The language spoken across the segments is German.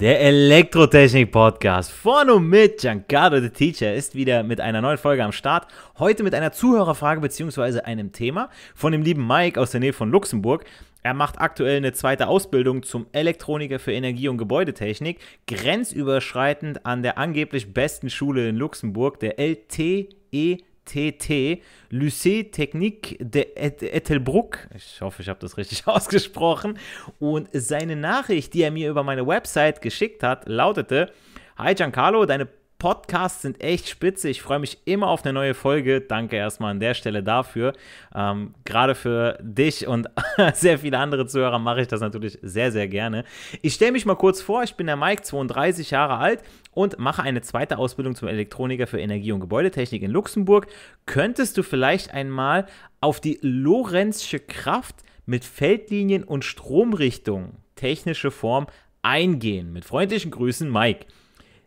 Der Elektrotechnik Podcast von und mit Giancarlo the Teacher ist wieder mit einer neuen Folge am Start. Heute mit einer Zuhörerfrage bzw. einem Thema von dem lieben Mike aus der Nähe von Luxemburg. Er macht aktuell eine zweite Ausbildung zum Elektroniker für Energie- und Gebäudetechnik, grenzüberschreitend an der angeblich besten Schule in Luxemburg, der LTE TT, Lycée Technique de Ettelbruck. Ich hoffe, ich habe das richtig ausgesprochen. Und seine Nachricht, die er mir über meine Website geschickt hat, lautete: Hi Giancarlo, deine Podcasts sind echt spitze. Ich freue mich immer auf eine neue Folge. Danke erstmal an der Stelle dafür. Ähm, gerade für dich und sehr viele andere Zuhörer mache ich das natürlich sehr, sehr gerne. Ich stelle mich mal kurz vor. Ich bin der Mike, 32 Jahre alt und mache eine zweite Ausbildung zum Elektroniker für Energie- und Gebäudetechnik in Luxemburg. Könntest du vielleicht einmal auf die Lorenzsche Kraft mit Feldlinien und Stromrichtung technische Form, eingehen? Mit freundlichen Grüßen, Mike.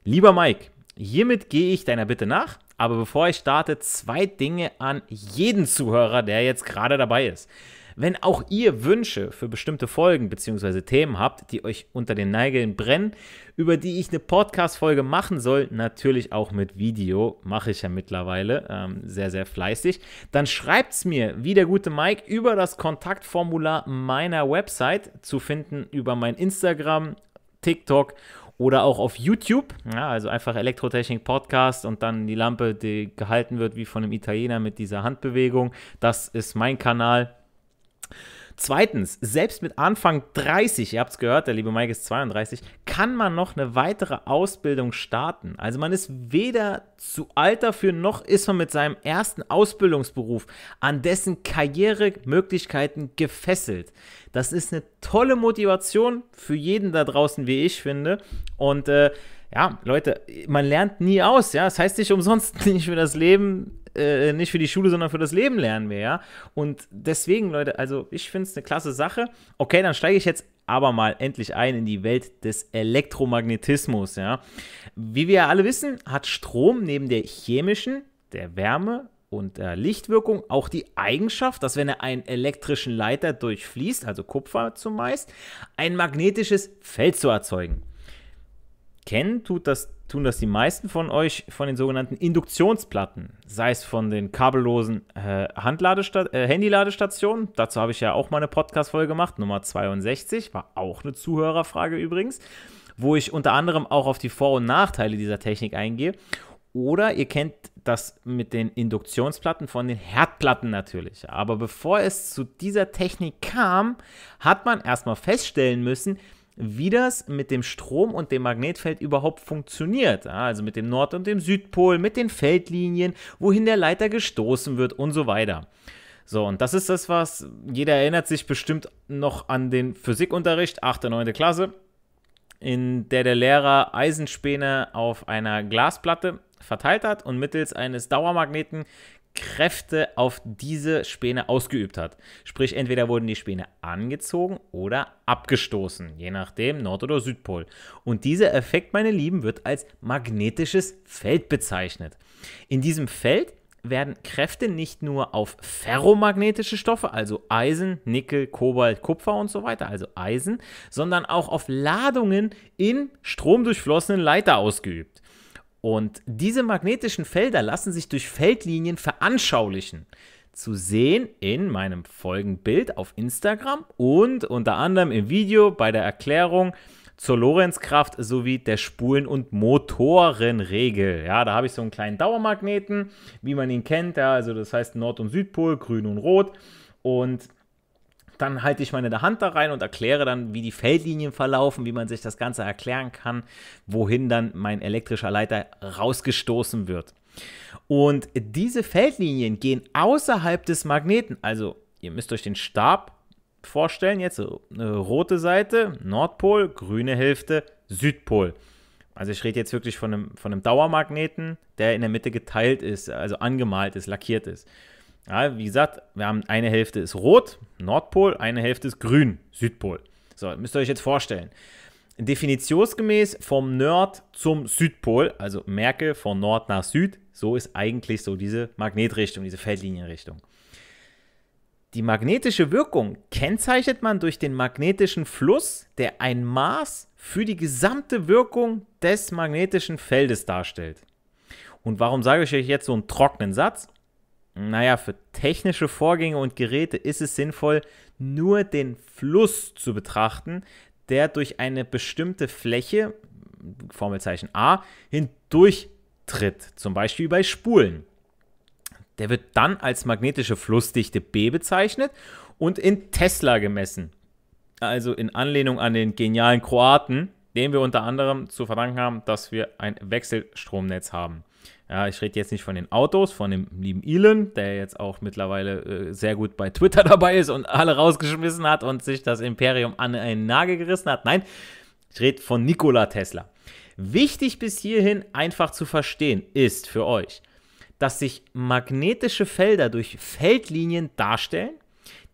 Lieber Mike, Hiermit gehe ich deiner Bitte nach, aber bevor ich starte, zwei Dinge an jeden Zuhörer, der jetzt gerade dabei ist. Wenn auch ihr Wünsche für bestimmte Folgen bzw. Themen habt, die euch unter den Nägeln brennen, über die ich eine Podcast-Folge machen soll, natürlich auch mit Video, mache ich ja mittlerweile ähm, sehr, sehr fleißig, dann schreibt es mir, wie der gute Mike, über das Kontaktformular meiner Website zu finden, über mein Instagram, TikTok oder auch auf YouTube. Ja, also einfach Elektrotechnik Podcast und dann die Lampe, die gehalten wird wie von einem Italiener mit dieser Handbewegung. Das ist mein Kanal. Zweitens, selbst mit Anfang 30, ihr habt es gehört, der liebe Mike ist 32, kann man noch eine weitere Ausbildung starten. Also man ist weder zu alt dafür, noch ist man mit seinem ersten Ausbildungsberuf an dessen Karrieremöglichkeiten gefesselt. Das ist eine tolle Motivation für jeden da draußen, wie ich finde. Und äh, ja, Leute, man lernt nie aus, ja. Das heißt nicht umsonst nicht für das Leben äh, nicht für die Schule, sondern für das Leben lernen wir, ja. Und deswegen, Leute, also ich finde es eine klasse Sache. Okay, dann steige ich jetzt aber mal endlich ein in die Welt des Elektromagnetismus, ja. Wie wir alle wissen, hat Strom neben der chemischen, der Wärme und der Lichtwirkung auch die Eigenschaft, dass wenn er einen elektrischen Leiter durchfließt, also Kupfer zumeist, ein magnetisches Feld zu erzeugen kennen, tut das, tun das die meisten von euch von den sogenannten Induktionsplatten, sei es von den kabellosen äh, äh, Handyladestationen. Dazu habe ich ja auch mal eine Podcast-Folge gemacht, Nummer 62, war auch eine Zuhörerfrage übrigens, wo ich unter anderem auch auf die Vor- und Nachteile dieser Technik eingehe. Oder ihr kennt das mit den Induktionsplatten von den Herdplatten natürlich. Aber bevor es zu dieser Technik kam, hat man erstmal feststellen müssen, wie das mit dem Strom und dem Magnetfeld überhaupt funktioniert. Also mit dem Nord- und dem Südpol, mit den Feldlinien, wohin der Leiter gestoßen wird und so weiter. So, und das ist das, was jeder erinnert sich bestimmt noch an den Physikunterricht, 8. und 9. Klasse, in der der Lehrer Eisenspäne auf einer Glasplatte verteilt hat und mittels eines Dauermagneten Kräfte auf diese Späne ausgeübt hat. Sprich, entweder wurden die Späne angezogen oder abgestoßen, je nachdem Nord- oder Südpol. Und dieser Effekt, meine Lieben, wird als magnetisches Feld bezeichnet. In diesem Feld werden Kräfte nicht nur auf ferromagnetische Stoffe, also Eisen, Nickel, Kobalt, Kupfer und so weiter, also Eisen, sondern auch auf Ladungen in stromdurchflossenen Leiter ausgeübt. Und diese magnetischen Felder lassen sich durch Feldlinien veranschaulichen. Zu sehen in meinem folgenden Bild auf Instagram und unter anderem im Video bei der Erklärung zur Lorenzkraft sowie der Spulen- und Motorenregel. Ja, da habe ich so einen kleinen Dauermagneten, wie man ihn kennt. Ja, also das heißt Nord- und Südpol, Grün und Rot. Und dann halte ich meine Hand da rein und erkläre dann, wie die Feldlinien verlaufen, wie man sich das Ganze erklären kann, wohin dann mein elektrischer Leiter rausgestoßen wird. Und diese Feldlinien gehen außerhalb des Magneten. Also ihr müsst euch den Stab vorstellen, jetzt rote Seite, Nordpol, grüne Hälfte, Südpol. Also ich rede jetzt wirklich von einem, von einem Dauermagneten, der in der Mitte geteilt ist, also angemalt ist, lackiert ist. Ja, wie gesagt, wir haben eine Hälfte ist rot, Nordpol, eine Hälfte ist grün, Südpol. So, müsst ihr euch jetzt vorstellen. Definitionsgemäß vom Nord zum Südpol, also merke von Nord nach Süd, so ist eigentlich so diese Magnetrichtung, diese Feldlinienrichtung. Die magnetische Wirkung kennzeichnet man durch den magnetischen Fluss, der ein Maß für die gesamte Wirkung des magnetischen Feldes darstellt. Und warum sage ich euch jetzt so einen trockenen Satz? naja, für technische Vorgänge und Geräte ist es sinnvoll, nur den Fluss zu betrachten, der durch eine bestimmte Fläche, Formelzeichen A, hindurchtritt, zum Beispiel bei Spulen. Der wird dann als magnetische Flussdichte B bezeichnet und in Tesla gemessen. Also in Anlehnung an den genialen Kroaten, dem wir unter anderem zu verdanken haben, dass wir ein Wechselstromnetz haben. Ja, ich rede jetzt nicht von den Autos, von dem lieben Elon, der jetzt auch mittlerweile äh, sehr gut bei Twitter dabei ist und alle rausgeschmissen hat und sich das Imperium an einen Nagel gerissen hat. Nein, ich rede von Nikola Tesla. Wichtig bis hierhin einfach zu verstehen ist für euch, dass sich magnetische Felder durch Feldlinien darstellen.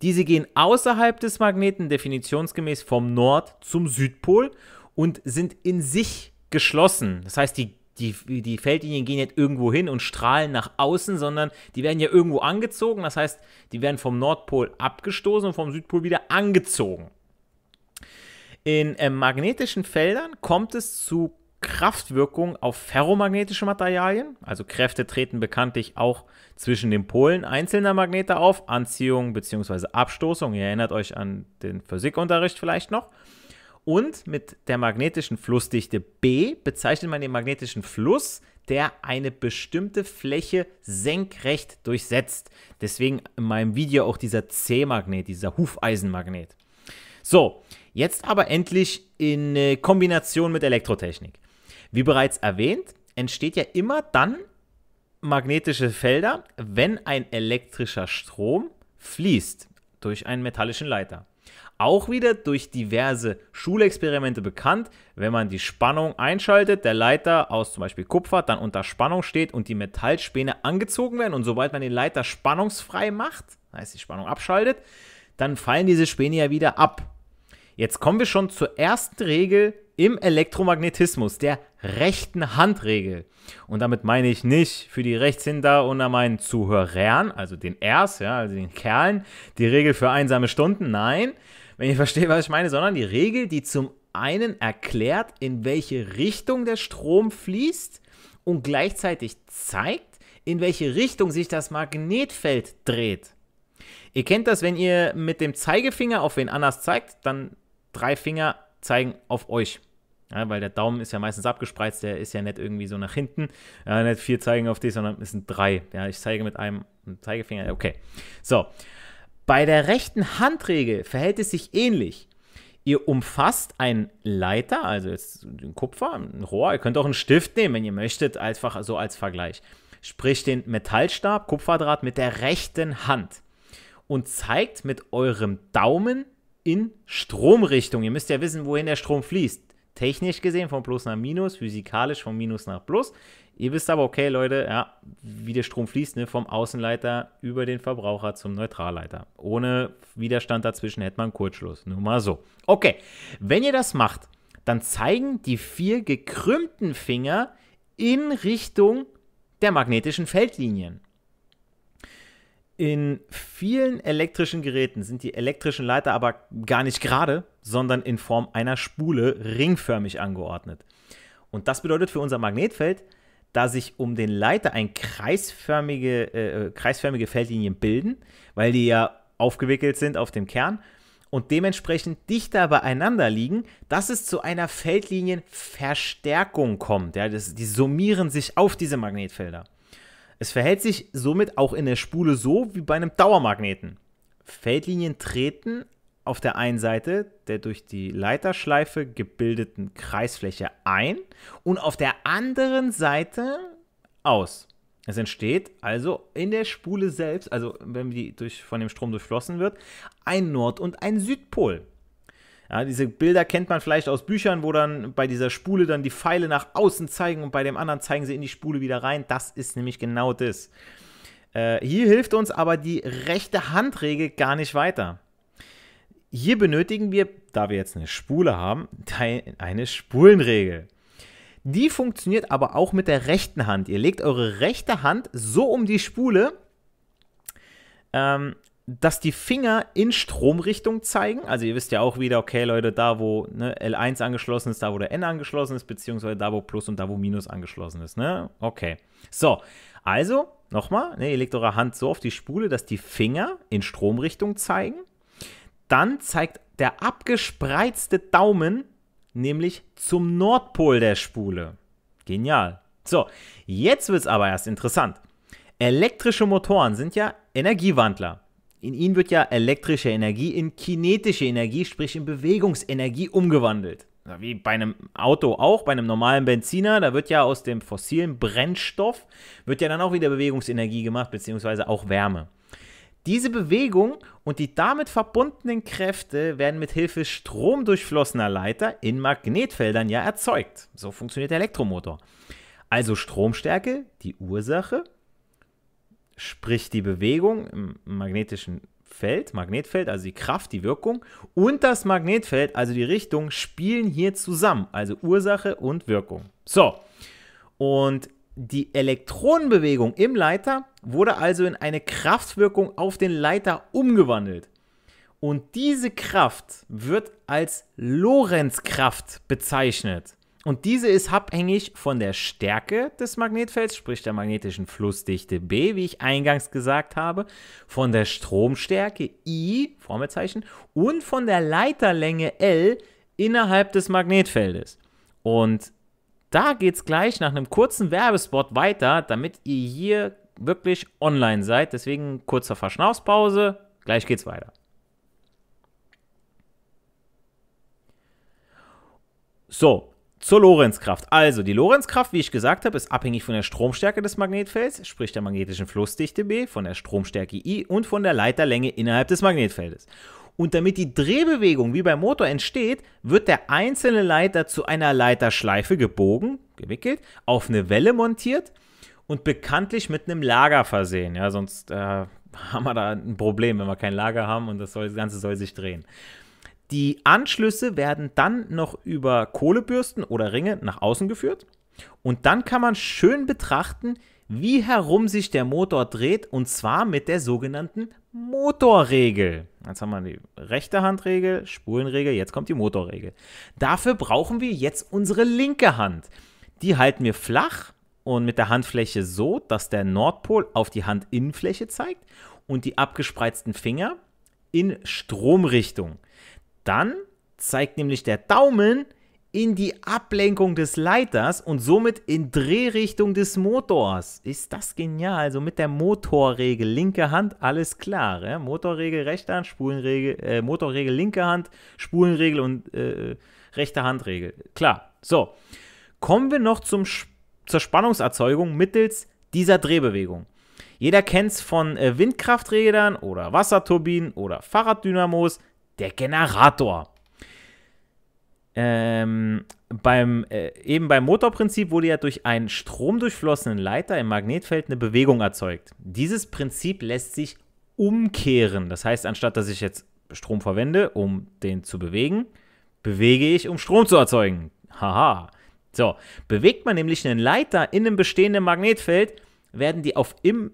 Diese gehen außerhalb des Magneten definitionsgemäß vom Nord zum Südpol und sind in sich geschlossen. Das heißt, die die, die Feldlinien gehen nicht irgendwo hin und strahlen nach außen, sondern die werden ja irgendwo angezogen. Das heißt, die werden vom Nordpol abgestoßen und vom Südpol wieder angezogen. In äh, magnetischen Feldern kommt es zu Kraftwirkung auf ferromagnetische Materialien. Also Kräfte treten bekanntlich auch zwischen den Polen einzelner Magnete auf, Anziehung bzw. Abstoßung. Ihr erinnert euch an den Physikunterricht vielleicht noch. Und mit der magnetischen Flussdichte B bezeichnet man den magnetischen Fluss, der eine bestimmte Fläche senkrecht durchsetzt. Deswegen in meinem Video auch dieser C-Magnet, dieser Hufeisenmagnet. So, jetzt aber endlich in äh, Kombination mit Elektrotechnik. Wie bereits erwähnt, entsteht ja immer dann magnetische Felder, wenn ein elektrischer Strom fließt durch einen metallischen Leiter. Auch wieder durch diverse Schulexperimente bekannt, wenn man die Spannung einschaltet, der Leiter aus zum Beispiel Kupfer dann unter Spannung steht und die Metallspäne angezogen werden. Und sobald man den Leiter spannungsfrei macht, heißt die Spannung abschaltet, dann fallen diese Späne ja wieder ab. Jetzt kommen wir schon zur ersten Regel im Elektromagnetismus, der rechten Handregel. Und damit meine ich nicht für die Rechtshinter unter meinen Zuhörern, also den Ers, ja, also den Kerlen, die Regel für einsame Stunden, nein, wenn ihr versteht, was ich meine, sondern die Regel, die zum einen erklärt, in welche Richtung der Strom fließt und gleichzeitig zeigt, in welche Richtung sich das Magnetfeld dreht. Ihr kennt das, wenn ihr mit dem Zeigefinger auf wen anders zeigt, dann drei Finger zeigen auf euch. Ja, weil der Daumen ist ja meistens abgespreizt, der ist ja nicht irgendwie so nach hinten. Ja, nicht vier zeigen auf dich, sondern es sind drei. Ja, ich zeige mit einem Zeigefinger, okay. So, bei der rechten Handregel verhält es sich ähnlich. Ihr umfasst einen Leiter, also jetzt den Kupfer, ein Rohr. Ihr könnt auch einen Stift nehmen, wenn ihr möchtet, einfach so als Vergleich. Sprich den Metallstab, Kupferdraht mit der rechten Hand und zeigt mit eurem Daumen in Stromrichtung. Ihr müsst ja wissen, wohin der Strom fließt technisch gesehen von Plus nach Minus, physikalisch von Minus nach Plus. Ihr wisst aber, okay, Leute, ja, wie der Strom fließt, ne, vom Außenleiter über den Verbraucher zum Neutralleiter. Ohne Widerstand dazwischen hätte man einen Kurzschluss. Nur mal so. Okay, wenn ihr das macht, dann zeigen die vier gekrümmten Finger in Richtung der magnetischen Feldlinien. In vielen elektrischen Geräten sind die elektrischen Leiter aber gar nicht gerade, sondern in Form einer Spule ringförmig angeordnet. Und das bedeutet für unser Magnetfeld, da sich um den Leiter ein kreisförmige, äh, äh, kreisförmige Feldlinien bilden, weil die ja aufgewickelt sind auf dem Kern und dementsprechend dichter beieinander liegen, dass es zu einer Feldlinienverstärkung kommt. Ja, das, die summieren sich auf diese Magnetfelder. Es verhält sich somit auch in der Spule so wie bei einem Dauermagneten. Feldlinien treten auf der einen Seite der durch die Leiterschleife gebildeten Kreisfläche ein und auf der anderen Seite aus. Es entsteht also in der Spule selbst, also wenn die durch, von dem Strom durchflossen wird, ein Nord- und ein Südpol. Ja, diese Bilder kennt man vielleicht aus Büchern, wo dann bei dieser Spule dann die Pfeile nach außen zeigen und bei dem anderen zeigen sie in die Spule wieder rein. Das ist nämlich genau das. Äh, hier hilft uns aber die rechte Handregel gar nicht weiter. Hier benötigen wir, da wir jetzt eine Spule haben, eine Spulenregel. Die funktioniert aber auch mit der rechten Hand. Ihr legt eure rechte Hand so um die Spule, ähm, dass die Finger in Stromrichtung zeigen. Also ihr wisst ja auch wieder, okay Leute, da wo ne, L1 angeschlossen ist, da wo der N angeschlossen ist, beziehungsweise da wo Plus und da wo Minus angeschlossen ist. Ne? Okay. So, also nochmal, ne, ihr legt eure Hand so auf die Spule, dass die Finger in Stromrichtung zeigen. Dann zeigt der abgespreizte Daumen nämlich zum Nordpol der Spule. Genial. So, jetzt wird es aber erst interessant. Elektrische Motoren sind ja Energiewandler. In ihnen wird ja elektrische Energie in kinetische Energie, sprich in Bewegungsenergie umgewandelt. Wie bei einem Auto auch, bei einem normalen Benziner, da wird ja aus dem fossilen Brennstoff, wird ja dann auch wieder Bewegungsenergie gemacht, beziehungsweise auch Wärme. Diese Bewegung und die damit verbundenen Kräfte werden mit Hilfe stromdurchflossener Leiter in Magnetfeldern ja erzeugt. So funktioniert der Elektromotor. Also Stromstärke, die Ursache sprich die Bewegung im magnetischen Feld, Magnetfeld, also die Kraft, die Wirkung und das Magnetfeld, also die Richtung, spielen hier zusammen, also Ursache und Wirkung. So, und die Elektronenbewegung im Leiter wurde also in eine Kraftwirkung auf den Leiter umgewandelt. Und diese Kraft wird als Lorenzkraft bezeichnet. Und diese ist abhängig von der Stärke des Magnetfelds, sprich der magnetischen Flussdichte B, wie ich eingangs gesagt habe, von der Stromstärke I, Formelzeichen, und von der Leiterlänge L innerhalb des Magnetfeldes. Und da geht es gleich nach einem kurzen Werbespot weiter, damit ihr hier wirklich online seid. Deswegen kurzer Verschnaufspause, gleich geht's weiter. So, zur Lorenzkraft. Also, die Lorenzkraft, wie ich gesagt habe, ist abhängig von der Stromstärke des Magnetfelds, sprich der magnetischen Flussdichte B, von der Stromstärke I und von der Leiterlänge innerhalb des Magnetfeldes. Und damit die Drehbewegung wie beim Motor entsteht, wird der einzelne Leiter zu einer Leiterschleife gebogen, gewickelt, auf eine Welle montiert und bekanntlich mit einem Lager versehen. Ja, sonst äh, haben wir da ein Problem, wenn wir kein Lager haben und das, soll, das Ganze soll sich drehen. Die Anschlüsse werden dann noch über Kohlebürsten oder Ringe nach außen geführt. Und dann kann man schön betrachten, wie herum sich der Motor dreht, und zwar mit der sogenannten Motorregel. Jetzt haben wir die rechte Handregel, Spulenregel, jetzt kommt die Motorregel. Dafür brauchen wir jetzt unsere linke Hand. Die halten wir flach und mit der Handfläche so, dass der Nordpol auf die Handinnenfläche zeigt und die abgespreizten Finger in Stromrichtung. Dann zeigt nämlich der Daumen in die Ablenkung des Leiters und somit in Drehrichtung des Motors. Ist das genial? Also mit der Motorregel, linke Hand, alles klar. Ja? Motorregel, rechte Hand, Spulenregel, äh, Motorregel, linke Hand, Spulenregel und äh, rechte Handregel. Klar. So. Kommen wir noch zum, zur Spannungserzeugung mittels dieser Drehbewegung. Jeder kennt es von äh, Windkrafträdern oder Wasserturbinen oder Fahrraddynamos. Der Generator. Ähm, beim, äh, eben beim Motorprinzip wurde ja durch einen stromdurchflossenen Leiter im Magnetfeld eine Bewegung erzeugt. Dieses Prinzip lässt sich umkehren. Das heißt, anstatt dass ich jetzt Strom verwende, um den zu bewegen, bewege ich, um Strom zu erzeugen. Haha. So, bewegt man nämlich einen Leiter in einem bestehenden Magnetfeld, werden die auf im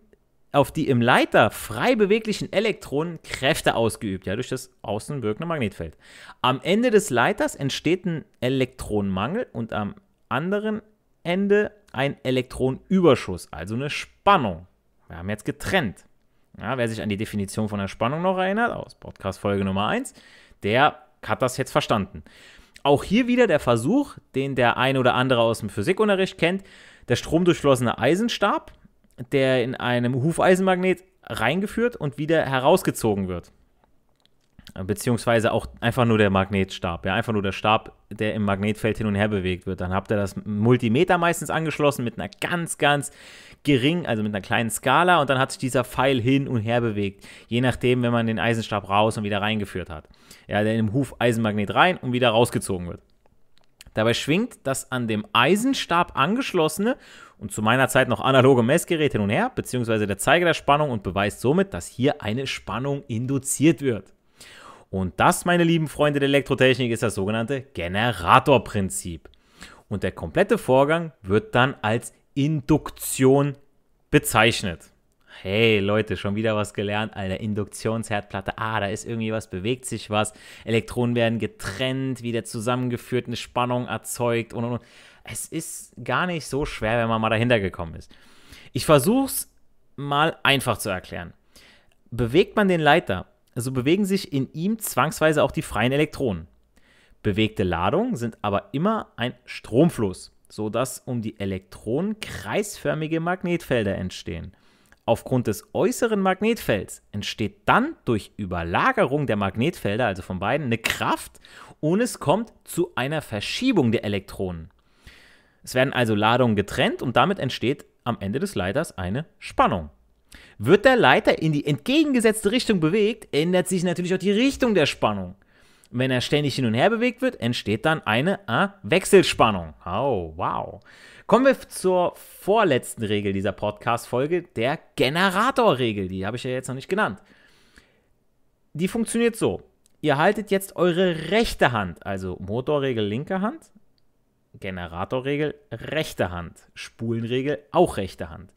auf die im Leiter frei beweglichen Elektronen Kräfte ausgeübt, ja, durch das außen wirkende Magnetfeld. Am Ende des Leiters entsteht ein Elektronenmangel und am anderen Ende ein Elektronenüberschuss, also eine Spannung. Wir haben jetzt getrennt. Ja, wer sich an die Definition von der Spannung noch erinnert, aus Podcast Folge Nummer 1, der hat das jetzt verstanden. Auch hier wieder der Versuch, den der ein oder andere aus dem Physikunterricht kennt, der stromdurchflossene Eisenstab, der in einem Hufeisenmagnet reingeführt und wieder herausgezogen wird. Beziehungsweise auch einfach nur der Magnetstab, ja, einfach nur der Stab, der im Magnetfeld hin und her bewegt wird. Dann habt ihr das Multimeter meistens angeschlossen mit einer ganz, ganz gering, also mit einer kleinen Skala und dann hat sich dieser Pfeil hin und her bewegt, je nachdem, wenn man den Eisenstab raus und wieder reingeführt hat. Ja, der im Huf Eisenmagnet rein und wieder rausgezogen wird. Dabei schwingt das an dem Eisenstab angeschlossene und zu meiner Zeit noch analoge Messgeräte hin und her, beziehungsweise der Zeiger der Spannung und beweist somit, dass hier eine Spannung induziert wird. Und das, meine lieben Freunde der Elektrotechnik, ist das sogenannte Generatorprinzip. Und der komplette Vorgang wird dann als Induktion bezeichnet. Hey Leute, schon wieder was gelernt, Alter. Induktionsherdplatte. Ah, da ist irgendwie was, bewegt sich was. Elektronen werden getrennt, wieder zusammengeführt, eine Spannung erzeugt und und und. Es ist gar nicht so schwer, wenn man mal dahinter gekommen ist. Ich versuche es mal einfach zu erklären. Bewegt man den Leiter, so bewegen sich in ihm zwangsweise auch die freien Elektronen. Bewegte Ladungen sind aber immer ein Stromfluss, sodass um die Elektronen kreisförmige Magnetfelder entstehen. Aufgrund des äußeren Magnetfelds entsteht dann durch Überlagerung der Magnetfelder, also von beiden, eine Kraft und es kommt zu einer Verschiebung der Elektronen. Es werden also Ladungen getrennt und damit entsteht am Ende des Leiters eine Spannung. Wird der Leiter in die entgegengesetzte Richtung bewegt, ändert sich natürlich auch die Richtung der Spannung. wenn er ständig hin und her bewegt wird, entsteht dann eine äh, Wechselspannung. Oh, wow. Kommen wir zur vorletzten Regel dieser Podcast-Folge, der Generatorregel. Die habe ich ja jetzt noch nicht genannt. Die funktioniert so. Ihr haltet jetzt eure rechte Hand, also Motorregel linke Hand, Generatorregel rechte Hand. Spulenregel auch rechte Hand.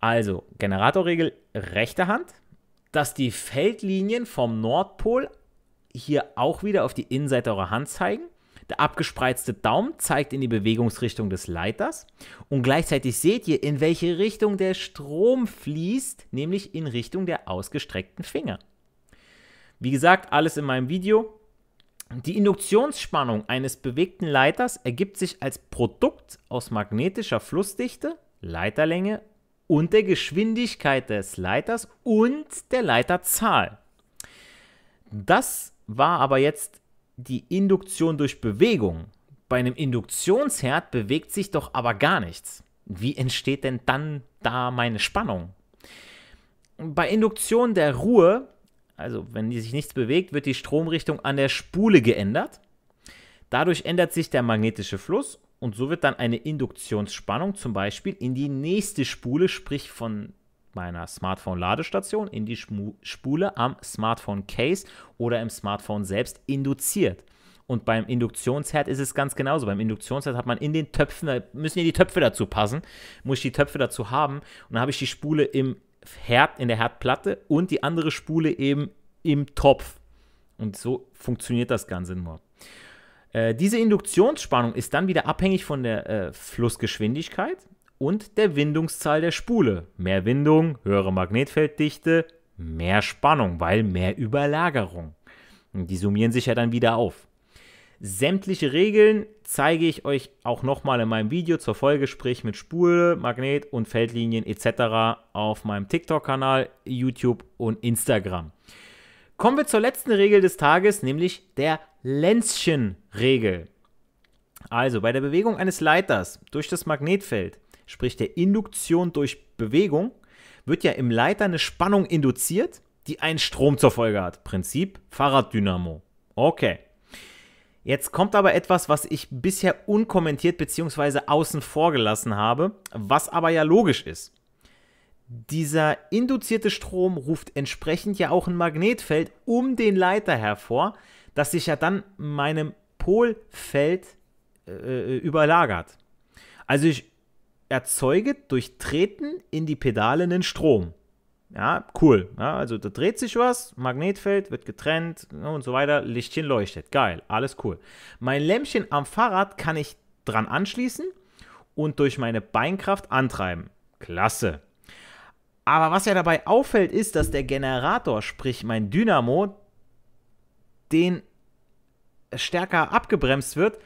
Also Generatorregel rechte Hand, dass die Feldlinien vom Nordpol hier auch wieder auf die Innenseite eurer Hand zeigen. Der abgespreizte Daumen zeigt in die Bewegungsrichtung des Leiters und gleichzeitig seht ihr, in welche Richtung der Strom fließt, nämlich in Richtung der ausgestreckten Finger. Wie gesagt, alles in meinem Video. Die Induktionsspannung eines bewegten Leiters ergibt sich als Produkt aus magnetischer Flussdichte, Leiterlänge und der Geschwindigkeit des Leiters und der Leiterzahl. Das war aber jetzt die Induktion durch Bewegung. Bei einem Induktionsherd bewegt sich doch aber gar nichts. Wie entsteht denn dann da meine Spannung? Bei Induktion der Ruhe also wenn sich nichts bewegt, wird die Stromrichtung an der Spule geändert. Dadurch ändert sich der magnetische Fluss und so wird dann eine Induktionsspannung zum Beispiel in die nächste Spule, sprich von meiner Smartphone-Ladestation in die Spule am Smartphone-Case oder im Smartphone selbst induziert. Und beim Induktionsherd ist es ganz genauso. Beim Induktionsherd hat man in den Töpfen, da müssen ja die Töpfe dazu passen, muss ich die Töpfe dazu haben. Und dann habe ich die Spule im Herd, in der Herdplatte und die andere Spule eben im Topf. Und so funktioniert das Ganze nur. Äh, diese Induktionsspannung ist dann wieder abhängig von der äh, Flussgeschwindigkeit und der Windungszahl der Spule. Mehr Windung, höhere Magnetfelddichte, mehr Spannung, weil mehr Überlagerung. Und die summieren sich ja dann wieder auf. Sämtliche Regeln zeige ich euch auch nochmal in meinem Video zur Folge, sprich mit Spule, Magnet und Feldlinien etc. auf meinem TikTok-Kanal, YouTube und Instagram. Kommen wir zur letzten Regel des Tages, nämlich der Lenzchen-Regel. Also bei der Bewegung eines Leiters durch das Magnetfeld, sprich der Induktion durch Bewegung, wird ja im Leiter eine Spannung induziert, die einen Strom zur Folge hat. Prinzip Fahrraddynamo. Okay. Jetzt kommt aber etwas, was ich bisher unkommentiert bzw. außen vor gelassen habe, was aber ja logisch ist. Dieser induzierte Strom ruft entsprechend ja auch ein Magnetfeld um den Leiter hervor, das sich ja dann meinem Polfeld äh, äh überlagert. Also ich erzeuge durch Treten in die Pedale einen Strom. Ja, cool. Ja, also da dreht sich was, Magnetfeld wird getrennt ne, und so weiter, Lichtchen leuchtet. Geil, alles cool. Mein Lämpchen am Fahrrad kann ich dran anschließen und durch meine Beinkraft antreiben. Klasse. Aber was ja dabei auffällt, ist, dass der Generator, sprich mein Dynamo, den stärker abgebremst wird,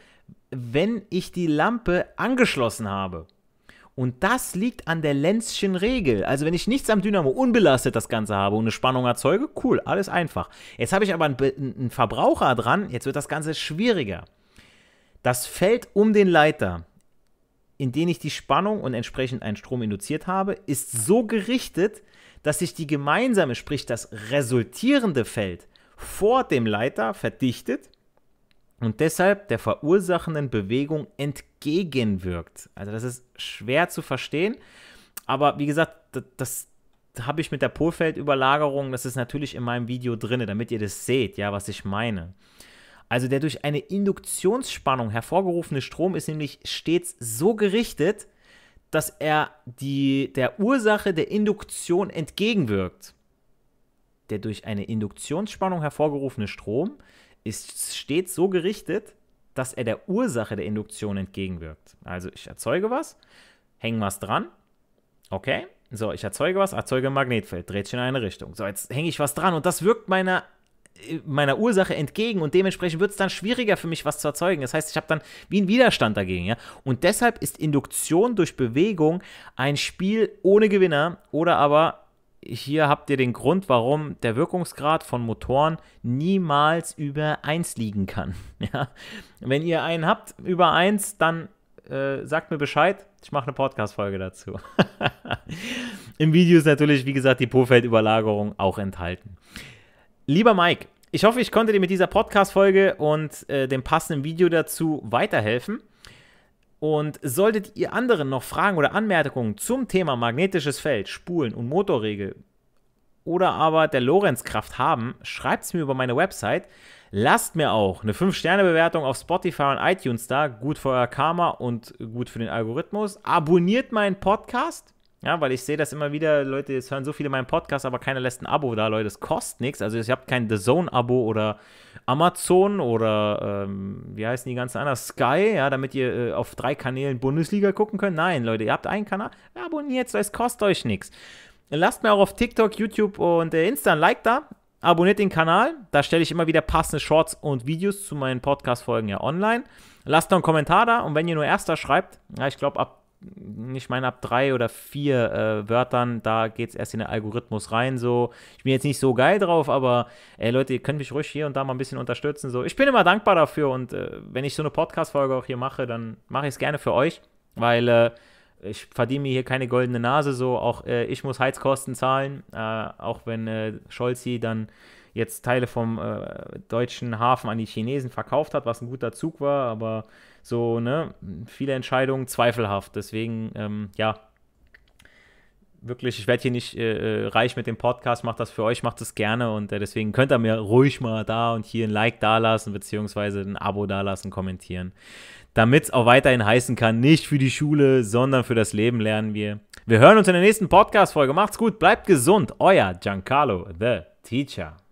wenn ich die Lampe angeschlossen habe. Und das liegt an der Lenzschen Regel. Also wenn ich nichts am Dynamo unbelastet das Ganze habe und eine Spannung erzeuge, cool, alles einfach. Jetzt habe ich aber einen, Verbraucher dran, jetzt wird das Ganze schwieriger. Das Feld um den Leiter, in den ich die Spannung und entsprechend einen Strom induziert habe, ist so gerichtet, dass sich die gemeinsame, sprich das resultierende Feld vor dem Leiter verdichtet und deshalb der verursachenden Bewegung entgegenkommt entgegenwirkt. Also das ist schwer zu verstehen. Aber wie gesagt, das, das habe ich mit der Polfeldüberlagerung, das ist natürlich in meinem Video drin, damit ihr das seht, ja, was ich meine. Also der durch eine Induktionsspannung hervorgerufene Strom ist nämlich stets so gerichtet, dass er die, der Ursache der Induktion entgegenwirkt. Der durch eine Induktionsspannung hervorgerufene Strom ist stets so gerichtet, dass er der Ursache der Induktion entgegenwirkt. Also ich erzeuge was, hänge was dran, okay, so, ich erzeuge was, erzeuge ein Magnetfeld, dreht sich in eine Richtung. So, jetzt hänge ich was dran und das wirkt meiner meiner Ursache entgegen und dementsprechend wird es dann schwieriger für mich, was zu erzeugen. Das heißt, ich habe dann wie einen Widerstand dagegen. Ja? Und deshalb ist Induktion durch Bewegung ein Spiel ohne Gewinner oder aber hier habt ihr den Grund, warum der Wirkungsgrad von Motoren niemals über 1 liegen kann. Ja? Wenn ihr einen habt über 1, dann äh, sagt mir Bescheid. Ich mache eine Podcast-Folge dazu. Im Video ist natürlich, wie gesagt, die Pofeld-Überlagerung auch enthalten. Lieber Mike, ich hoffe, ich konnte dir mit dieser Podcast-Folge und äh, dem passenden Video dazu weiterhelfen. Und solltet ihr anderen noch Fragen oder Anmerkungen zum Thema magnetisches Feld, Spulen und Motorregel oder aber der Lorenzkraft haben, schreibt es mir über meine Website. Lasst mir auch eine 5-Sterne-Bewertung auf Spotify und iTunes da. Gut für euer Karma und gut für den Algorithmus. Abonniert meinen Podcast ja, weil ich sehe das immer wieder, Leute, jetzt hören so viele meinen Podcast, aber keiner lässt ein Abo da, Leute. es kostet nichts. Also ihr habt kein The Zone-Abo oder Amazon oder ähm, wie heißen die ganzen anderen? Sky, ja, damit ihr äh, auf drei Kanälen Bundesliga gucken könnt. Nein, Leute, ihr habt einen Kanal, abonniert, es kostet euch nichts. Lasst mir auch auf TikTok, YouTube und äh, Insta ein Like da. Abonniert den Kanal, da stelle ich immer wieder passende Shorts und Videos zu meinen Podcast-Folgen ja online. Lasst noch einen Kommentar da und wenn ihr nur Erster schreibt, ja, ich glaube ab ich meine, ab drei oder vier äh, Wörtern, da geht es erst in den Algorithmus rein. So, ich bin jetzt nicht so geil drauf, aber ey, Leute, ihr könnt mich ruhig hier und da mal ein bisschen unterstützen. So, ich bin immer dankbar dafür und äh, wenn ich so eine Podcast-Folge auch hier mache, dann mache ich es gerne für euch, weil äh, ich verdiene mir hier keine goldene Nase. So, auch äh, ich muss Heizkosten zahlen, äh, auch wenn äh, Scholzi dann jetzt Teile vom äh, deutschen Hafen an die Chinesen verkauft hat, was ein guter Zug war, aber so, ne, viele Entscheidungen zweifelhaft. Deswegen, ähm, ja, wirklich, ich werde hier nicht äh, äh, reich mit dem Podcast, macht das für euch, macht es gerne und äh, deswegen könnt ihr mir ruhig mal da und hier ein Like dalassen, beziehungsweise ein Abo dalassen, kommentieren. Damit es auch weiterhin heißen kann, nicht für die Schule, sondern für das Leben lernen wir. Wir hören uns in der nächsten Podcast-Folge. Macht's gut, bleibt gesund. Euer Giancarlo, the Teacher.